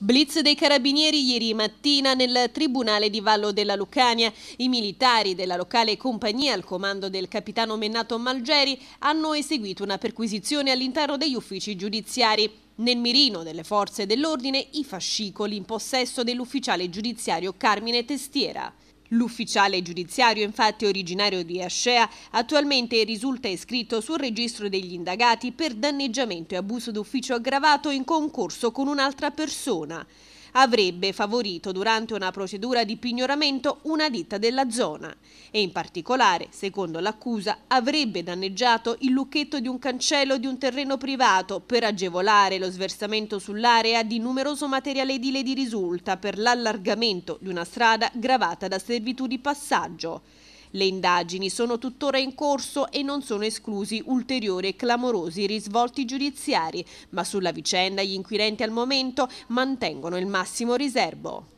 Blitz dei carabinieri ieri mattina nel Tribunale di Vallo della Lucania. I militari della locale compagnia al comando del capitano Mennato Malgeri hanno eseguito una perquisizione all'interno degli uffici giudiziari. Nel mirino delle forze dell'ordine i fascicoli in possesso dell'ufficiale giudiziario Carmine Testiera. L'ufficiale giudiziario, infatti originario di Ascea, attualmente risulta iscritto sul registro degli indagati per danneggiamento e abuso d'ufficio aggravato in concorso con un'altra persona avrebbe favorito durante una procedura di pignoramento una ditta della zona e in particolare, secondo l'accusa, avrebbe danneggiato il lucchetto di un cancello di un terreno privato per agevolare lo sversamento sull'area di numeroso materiale edile di risulta per l'allargamento di una strada gravata da servitù di passaggio. Le indagini sono tuttora in corso e non sono esclusi ulteriori e clamorosi risvolti giudiziari, ma sulla vicenda gli inquirenti al momento mantengono il massimo riservo.